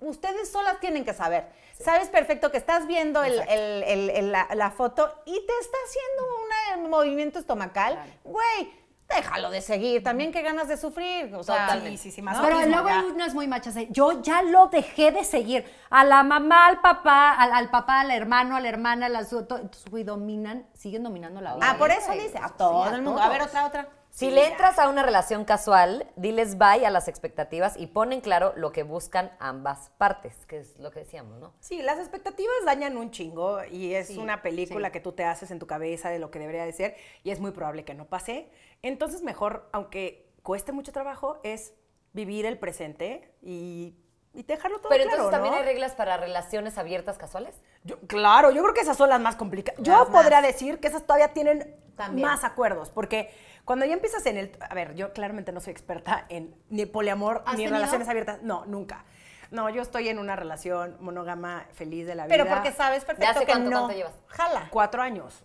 ustedes solas tienen que saber. Sabes perfecto que estás viendo la, foto y te está haciendo un eh, movimiento estomacal. Güey, déjalo de seguir. También qué ganas de sufrir. O Pero luego hay unas muy machas. Yo ya lo dejé de seguir. A la mamá, al papá, al, papá, al hermano, a la hermana, a las... su, pues, y dominan, siguen dominando la ah, vida. Ah, por eso dice. A todo el mundo. A ver, otra, otra. Si le entras a una relación casual, diles bye a las expectativas y ponen claro lo que buscan ambas partes, que es lo que decíamos, ¿no? Sí, las expectativas dañan un chingo y es una película que tú te haces en tu cabeza de lo que debería de ser y es muy probable que no pase. Entonces, mejor, aunque cueste mucho trabajo, es vivir el presente y y dejarlo todo Pero entonces también hay reglas para relaciones abiertas casuales. Yo, claro, yo creo que esas son las más complicadas. Yo podría decir que esas todavía tienen más acuerdos, porque cuando ya empiezas en el... A ver, yo claramente no soy experta en ni poliamor ni en relaciones abiertas. No, nunca. No, yo estoy en una relación monógama, feliz de la vida. Pero porque sabes perfecto cuánto, no. llevas? Jala. Cuatro años.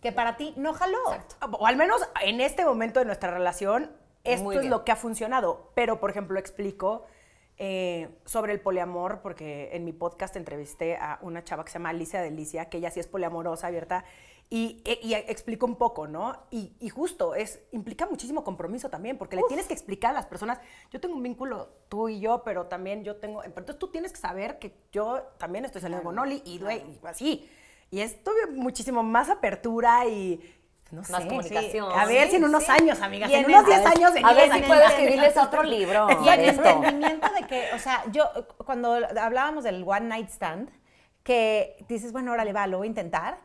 Que para ti no jaló. O al menos en este momento de nuestra relación, esto es lo que ha funcionado. Pero, por ejemplo, explico... Eh, sobre el poliamor, porque en mi podcast entrevisté a una chava que se llama Alicia Delicia, que ella sí es poliamorosa, abierta, e, y, explico un poco, ¿no? Y, justo, es, implica muchísimo compromiso también, porque le tienes que explicar a las personas, yo tengo un vínculo tú y yo, pero también yo tengo, entonces tú tienes que saber que yo también estoy saliendo con Oli y, así. Y es muchísimo más apertura y, no más comunicación. A ver si en unos años, amigas, en, unos 10 años a ver si puedo escribirles otro libro. Y el entendimiento de que, o sea, yo cuando hablábamos del one night stand, que dices, bueno, órale, va, lo voy a intentar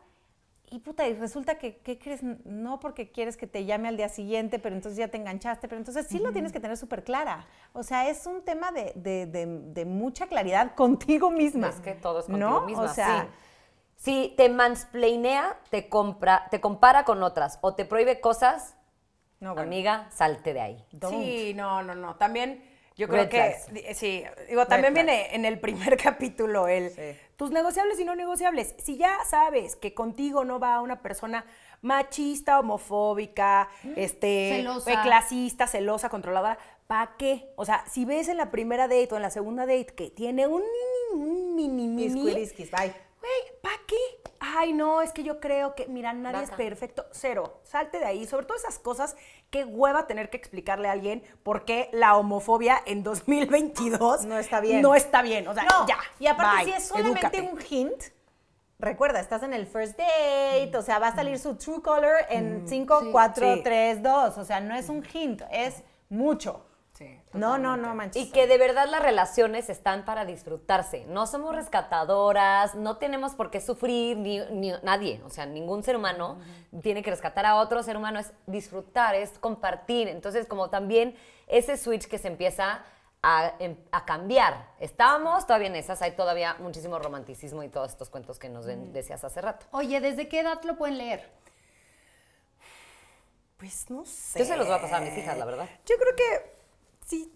y puta, y resulta que, ¿qué crees? No porque quieres que te llame al día siguiente, pero entonces ya te enganchaste, pero entonces sí lo tienes que tener súper clara. O sea, es un tema de, mucha claridad contigo misma. Es que todos es contigo misma, o sea, Si te mansplainea, te, compra, te compara con otras o te prohíbe cosas, no, amiga, salte de ahí. Sí, no, no, no. También yo creo que, sí, digo, también viene en el primer capítulo el tus negociables y no negociables. Si ya sabes que contigo no va una persona machista, homofóbica, mm. este, celosa. Eh, clasista, celosa, controladora, ¿para qué? O sea, si ves en la primera date o en la segunda date que tiene un mini, mini, mini, Güey, ¿para qué? ay, no, es que yo creo que, mira, nadie es perfecto. Cero, salte de ahí. Sobre todo esas cosas, qué hueva tener que explicarle a alguien por qué la homofobia en 2022 no está bien. No está bien, o sea, ya. Y aparte, si es solamente un hint, recuerda, estás en el first date, mm. o sea, va a salir mm. su true color en 5, 4, 3, 2. O sea, no es un hint, es mucho no, no, no manches. Y que de verdad las relaciones están para disfrutarse. No somos rescatadoras, no tenemos por qué sufrir, ni, nadie, o sea, ningún ser humano tiene que rescatar a otro ser humano, es disfrutar, es compartir. Entonces, como también ese switch que se empieza a, em, cambiar. Estábamos todavía en esas, hay todavía muchísimo romanticismo y todos estos cuentos que nos decías hace rato. Oye, ¿desde qué edad lo pueden leer? Pues no sé. Yo se los voy a pasar a mis hijas, la verdad. Yo creo que sí,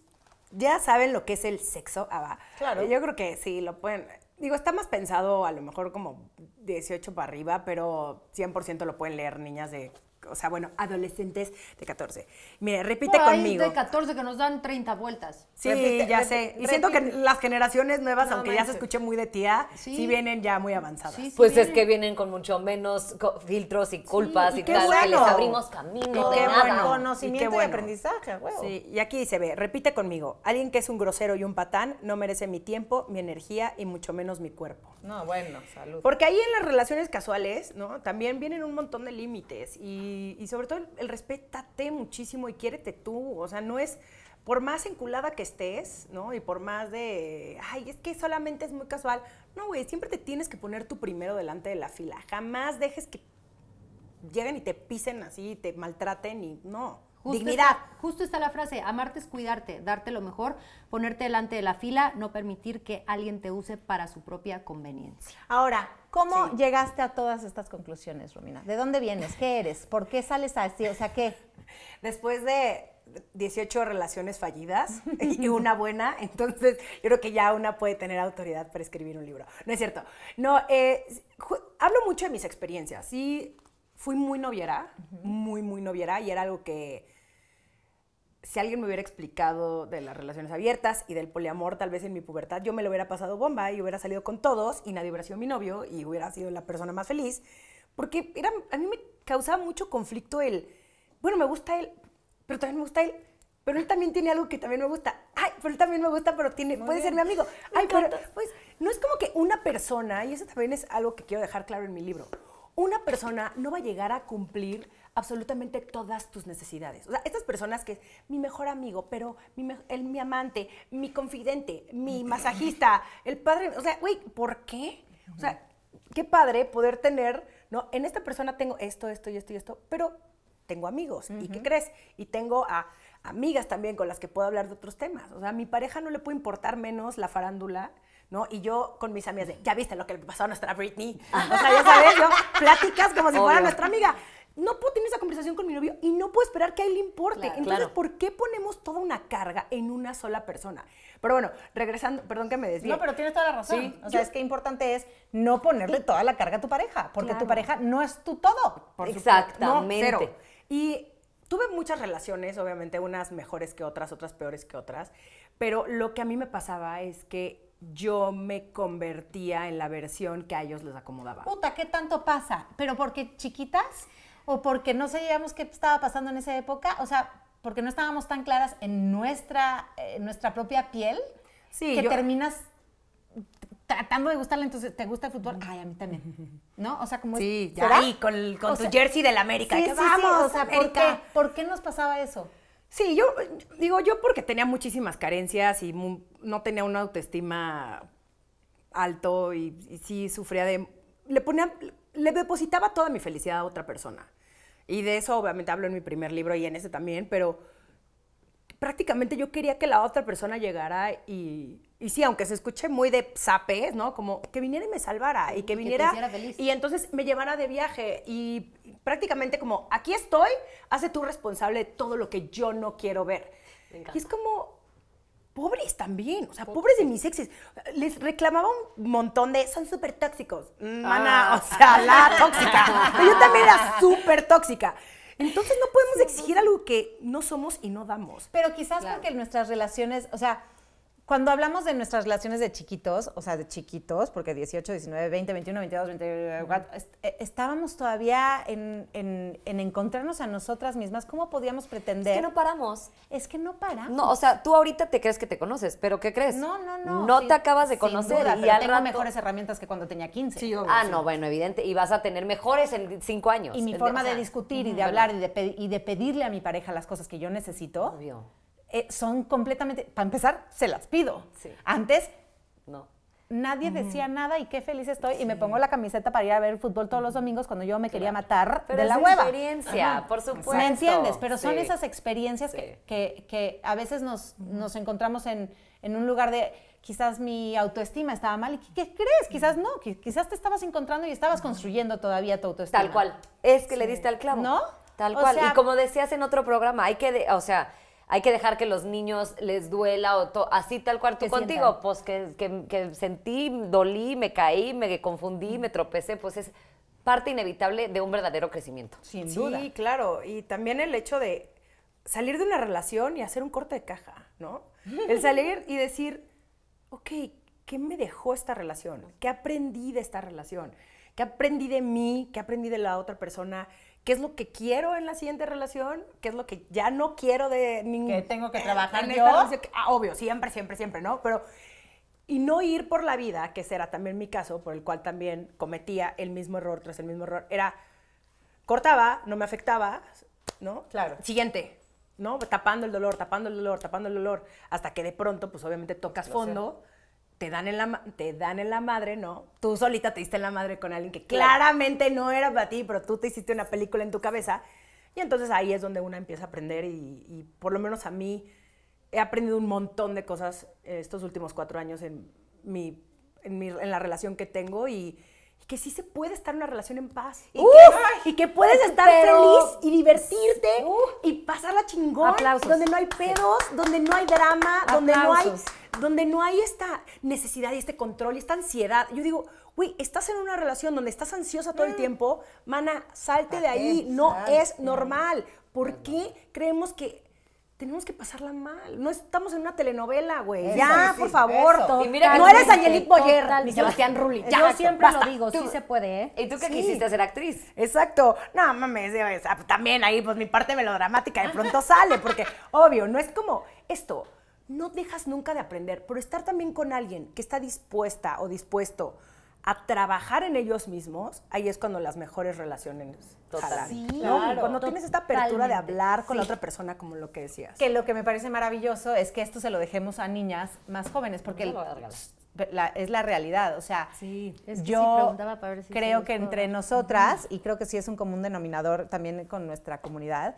ya saben lo que es el sexo. Ah, claro. Yo creo que sí, lo pueden... Digo, está más pensado a lo mejor como 18 para arriba, pero 100% lo pueden leer niñas de o sea, bueno, adolescentes de 14. Mire, repite Por ahí conmigo. de 14 que nos dan 30 vueltas. Sí, ya sé. Y siento que las generaciones nuevas, aunque ya se escuche muy de tía, sí, vienen ya muy avanzadas. pues es que vienen con mucho menos filtros y culpas y, tal, que les abrimos camino de nada. Conocimiento y, aprendizaje, Sí, y aquí se ve, repite conmigo. Alguien que es un grosero y un patán no merece mi tiempo, mi energía y mucho menos mi cuerpo. No, bueno, salud. Porque ahí en las relaciones casuales, ¿no? También vienen un montón de límites y y, sobre todo el, respétate muchísimo y quiérete tú. O sea, no es, por más enculada que estés, ¿no? Y por más de, ay, es que solamente es muy casual. No, güey, siempre te tienes que poner tú primero delante de la fila. Jamás dejes que lleguen y te pisen así, te maltraten y no. Dignidad. justo está la frase, amarte es cuidarte, darte lo mejor, ponerte delante de la fila, no permitir que alguien te use para su propia conveniencia. Ahora, ¿cómo llegaste a todas estas conclusiones, Romina? ¿De dónde vienes? ¿Qué eres? ¿Por qué sales así? O sea, ¿qué? Después de 18 relaciones fallidas y una buena, entonces yo creo que ya una puede tener autoridad para escribir un libro. No es cierto. No, eh, hablo mucho de mis experiencias. y fui muy noviera, muy, muy noviera y era algo que si alguien me hubiera explicado de las relaciones abiertas y del poliamor, tal vez en mi pubertad yo me lo hubiera pasado bomba y hubiera salido con todos y nadie hubiera sido mi novio y hubiera sido la persona más feliz. Porque era, a mí me causaba mucho conflicto el, bueno, me gusta él, pero también me gusta él, pero él también tiene algo que también me gusta. Ay, pero él también me gusta, pero tiene, puede ser mi amigo. Ay, pero pues no es como que una persona, y eso también es algo que quiero dejar claro en mi libro, una persona no va a llegar a cumplir absolutamente todas tus necesidades. O sea, estas personas que es mi mejor amigo, pero mi, el, mi amante, mi confidente, mi masajista, el padre, o sea, güey, ¿por qué? O sea, qué padre poder tener, ¿no? En esta persona tengo esto, esto y esto y esto, pero tengo amigos. ¿Y qué crees? Y tengo a amigas también con las que puedo hablar de otros temas. O sea, a mi pareja no le puede importar menos la farándula, ¿no? Y yo con mis amigas ya viste lo que le pasó a nuestra Britney. O sea, ya sabes, yo platicas como si fuera nuestra amiga no puedo tener esa conversación con mi novio y no puedo esperar que a él le importe. Entonces, ¿por qué ponemos toda una carga en una sola persona? Pero bueno, regresando, perdón que me desvíe. No, pero tienes toda la razón. o sea, es que importante es no ponerle toda la carga a tu pareja, porque tu pareja no es tu todo. Exactamente. Y tuve muchas relaciones, obviamente, unas mejores que otras, otras peores que otras, pero lo que a mí me pasaba es que yo me convertía en la versión que a ellos les acomodaba. Puta, ¿qué tanto pasa? Pero porque chiquitas o porque no sabíamos qué estaba pasando en esa época, o sea, porque no estábamos tan claras en nuestra, eh, nuestra propia piel, sí, que terminas tratando de gustarle, entonces, ¿te gusta el fútbol? Ay, a mí también. ¿No? O sea, como... Sí, ya ahí, con, tu jersey del América. vamos, o sea, ¿por qué, nos pasaba eso? Sí, yo digo yo porque tenía muchísimas carencias y no tenía una autoestima alto y, y, sí sufría de le ponía le depositaba toda mi felicidad a otra persona. Y de eso obviamente hablo en mi primer libro y en ese también, pero prácticamente yo quería que la otra persona llegara y, sí, aunque se escuche muy de zapes, ¿no? Como que viniera y me salvara y que viniera y entonces me llevara de viaje y prácticamente como, aquí estoy, hace tú responsable de todo lo que yo no quiero ver. Y es como, pobres también, o sea, pobres, de mis exes. Les reclamaba un montón de, son súper tóxicos. Mana, ah. o sea, la tóxica. yo también era súper tóxica. Entonces no podemos exigir algo que no somos y no damos. Pero quizás porque nuestras relaciones, o sea, cuando hablamos de nuestras relaciones de chiquitos, o sea, de chiquitos, porque 18, 19, 20, 21, 22, 24, estábamos todavía en, encontrarnos a nosotras mismas, ¿cómo podíamos pretender? Es que no paramos. Es que no paramos. No, o sea, tú ahorita te crees que te conoces, pero ¿qué crees? No, no, no. No te acabas de conocer. y tengo mejores herramientas que cuando tenía 15. Sí, obvio, ah, no, bueno, evidente. Y vas a tener mejores en cinco años. Y mi forma de, discutir y de hablar y de, y de pedirle a mi pareja las cosas que yo necesito. Obvio eh, son completamente, para empezar, se las pido. Antes, no. Nadie decía nada y qué feliz estoy y me pongo la camiseta para ir a ver fútbol todos los domingos cuando yo me quería matar de la hueva. experiencia, por supuesto. ¿Me entiendes? Pero son esas experiencias que, a veces nos, nos encontramos en, un lugar de quizás mi autoestima estaba mal. ¿Y qué, crees? Quizás no, quizás te estabas encontrando y estabas construyendo todavía tu autoestima. Tal cual. Es que le diste al clavo. ¿No? Tal cual. y como decías en otro programa, hay que, o sea, hay que dejar que los niños les duela o así tal cual tú contigo, pues que, sentí, dolí, me caí, me confundí, me tropecé, pues es parte inevitable de un verdadero crecimiento. Sin sí, Sí, claro, y también el hecho de salir de una relación y hacer un corte de caja, ¿no? El salir y decir, ok, ¿qué me dejó esta relación? ¿Qué aprendí de esta relación? ¿Qué aprendí de mí? ¿Qué aprendí de la otra persona? qué es lo que quiero en la siguiente relación, qué es lo que ya no quiero de ningún... Que tengo que eh, trabajar en ah, obvio, siempre, siempre, siempre, ¿no? Pero... Y no ir por la vida, que será también mi caso, por el cual también cometía el mismo error tras el mismo error, era cortaba, no me afectaba, ¿no? Claro. Siguiente, ¿no? Tapando el dolor, tapando el dolor, tapando el dolor, hasta que de pronto, pues obviamente tocas fondo te dan, en la, te dan en la madre, ¿no? Tú solita te diste en la madre con alguien que claramente no era para ti, pero tú te hiciste una película en tu cabeza. Y entonces ahí es donde una empieza a aprender y, por lo menos a mí he aprendido un montón de cosas eh, estos últimos cuatro años en, mi, en, la relación que tengo y, que sí se puede estar en una relación en paz. Y, que, puedes estar feliz y divertirte y pasarla chingón. Aplausos. Donde no hay pedos, donde no hay drama, donde no hay donde no hay esta necesidad y este control y esta ansiedad. Yo digo, uy, estás en una relación donde estás ansiosa todo el mm. tiempo, mana, salte de ahí, no es normal. ¿Por qué creemos que tenemos que pasarla mal. No estamos en una telenovela, güey. Ya, por favor. no eres Angelique Boyer ni Sebastián Rulli. yo siempre lo digo, sí se puede, ¿eh? ¿Y tú qué quisiste ser actriz? Exacto. No, mames, ah, pues también ahí pues mi parte melodramática de pronto sale, porque obvio, no es como esto no dejas nunca de aprender, pero estar también con alguien que está dispuesta o dispuesto a trabajar en ellos mismos, ahí es cuando las mejores relaciones jalan. Sí, cuando tienes esta apertura de hablar con la otra persona, como lo que decías. Que lo que me parece maravilloso es que esto se lo dejemos a niñas más jóvenes, porque es la realidad. O sea, sí, yo creo que entre nosotras, y creo que sí es un común denominador también con nuestra comunidad,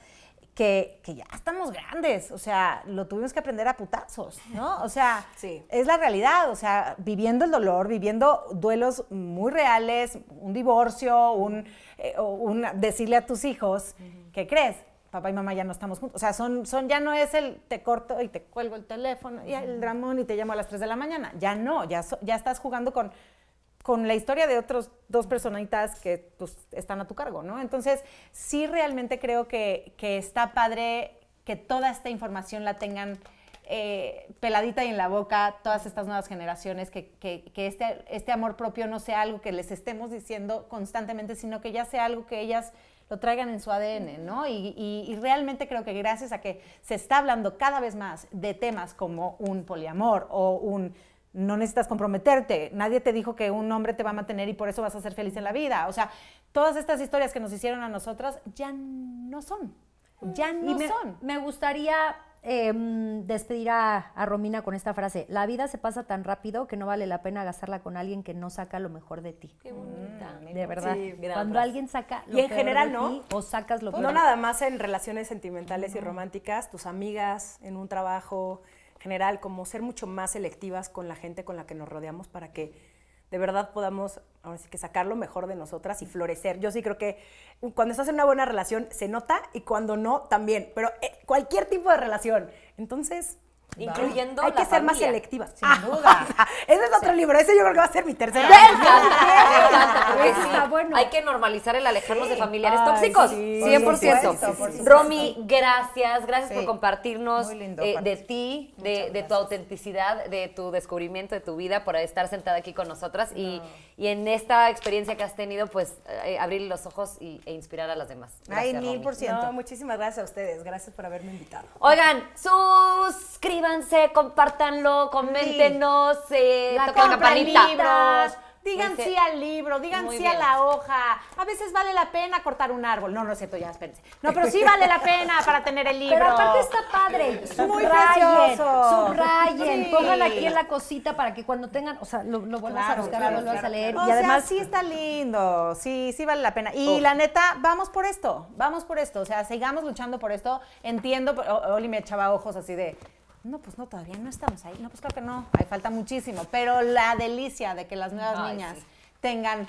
que, ya estamos grandes, o sea, lo tuvimos que aprender a putazos, ¿no? O sea, es la realidad, o sea, viviendo el dolor, viviendo duelos muy reales, un divorcio, un, eh, decirle a tus hijos, ¿qué crees? Papá y mamá ya no estamos juntos. O sea, son, son, ya no es el te corto y te cuelgo el teléfono y el dramón y te llamo a las 3 de la mañana. Ya no, ya, ya estás jugando con con la historia de otros dos personitas que pues, están a tu cargo, ¿no? Entonces, sí realmente creo que, está padre que toda esta información la tengan eh, peladita y en la boca todas estas nuevas generaciones, que, este, este, amor propio no sea algo que les estemos diciendo constantemente, sino que ya sea algo que ellas lo traigan en su ADN, ¿no? y, realmente creo que gracias a que se está hablando cada vez más de temas como un poliamor o un no necesitas comprometerte, nadie te dijo que un hombre te va a mantener y por eso vas a ser feliz en la vida. O sea, todas estas historias que nos hicieron a nosotras ya no son, ya no son. Me gustaría em, despedir a, Romina con esta frase, la vida se pasa tan rápido que no vale la pena gastarla con alguien que no saca lo mejor de ti. Qué bonita. Mm, de verdad, cuando alguien saca lo y en general, no, o sacas lo mejor. No nada más en relaciones sentimentales y románticas, tus amigas, en un trabajo, general, como ser mucho más selectivas con la gente con la que nos rodeamos para que de verdad podamos, ahora sí que sacar lo mejor de nosotras y florecer. Yo sí creo que cuando estás en una buena relación se nota y cuando no también, pero eh, cualquier tipo de relación. Entonces, Incluyendo Hay que ser más selectiva. Sin ah, duda. ese es otro libro. Ese yo creo que va a ser mi tercer libro. Bueno. Hay que normalizar el alejarnos de familiares tóxicos. 100%. Romy, gracias. Gracias por compartirnos eh, de ti, de, tu autenticidad, de tu descubrimiento, de tu vida, por estar sentada aquí con nosotras. Y, y, en esta experiencia que has tenido, pues eh, abrir los ojos e inspirar a las demás. Ay, muchísimas gracias a ustedes. Gracias por haberme invitado. Oigan, suscríbanse suscríbanse, compártanlo, coméntenos, eh, la campanita. Digan pues, sí al eh, libro, digan sí a la hoja. A veces vale la pena cortar un árbol. No, no es cierto, ya espérense. No, pero sí vale la pena para tener el libro. Pero aparte está padre. Subrayen, Muy Subrayen, sí. aquí en la cosita para que cuando tengan, o sea, lo, vuelvas a buscar, lo vuelvas a leer. y además sea, sí está lindo. Sí, sí vale la pena. Y la neta, vamos por esto. Vamos por esto. O sea, sigamos luchando por esto. Entiendo, Oli me echaba ojos así de no, pues no, todavía no estamos ahí. No, pues claro que no, hay falta muchísimo. Pero la delicia de que las nuevas niñas tengan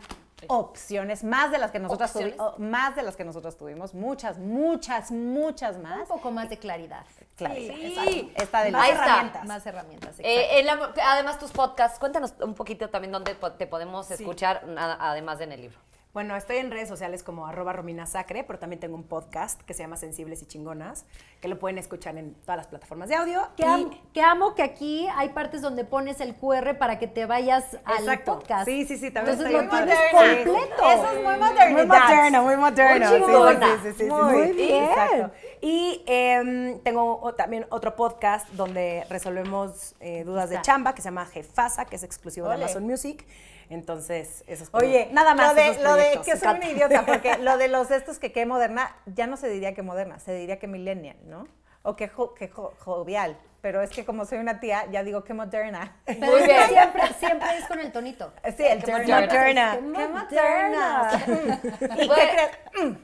opciones, más de las que nosotras tuvimos, más de las que nosotros tuvimos, muchas, muchas, muchas más. Un poco más de claridad. Sí. Está de más herramientas. Más herramientas. Eh, además tus podcasts, cuéntanos un poquito también dónde te podemos escuchar, además en el libro. Bueno, estoy en redes sociales como arroba Romina Sacre, pero también tengo un podcast que se llama Sensibles y Chingonas, que lo pueden escuchar en todas las plataformas de audio. Que, amo que aquí hay partes donde pones el QR para que te vayas al podcast. Sí, sí, sí, también Entonces lo tienes completo. Eso es muy moderno. Muy moderno, muy moderno. Muy sí, sí, sí, muy, bien. Y em, tengo también otro podcast donde resolvemos eh, dudas de chamba que se llama Jefasa, que es exclusivo de Amazon Music. Entonces, eso es como, Oye, nada más. Lo de, que soy una idiota, porque lo de los estos que qué moderna, ya no se diría que moderna, se diría que millennial, ¿no? O que, que jovial pero es que como soy una tía, ya digo que moderna. siempre, es con el tonito. Sí, el qué moderna. moderna. Qué moderna. ¿Y qué crees? Mm.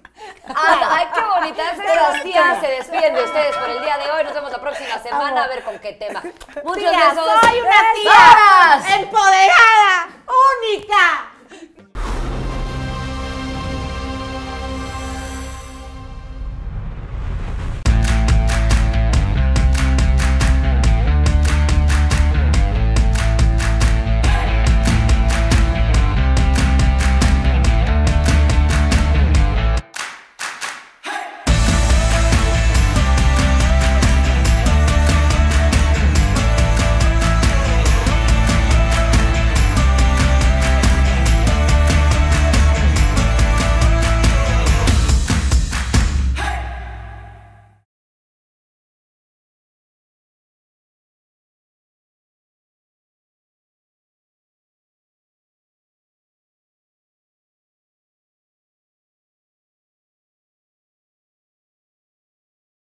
Ay, qué bonitas las tías. Se despiden de ustedes por el día de hoy. Nos vemos la próxima semana a ver con qué tema. Muchos tía, Soy una tía empoderada, única.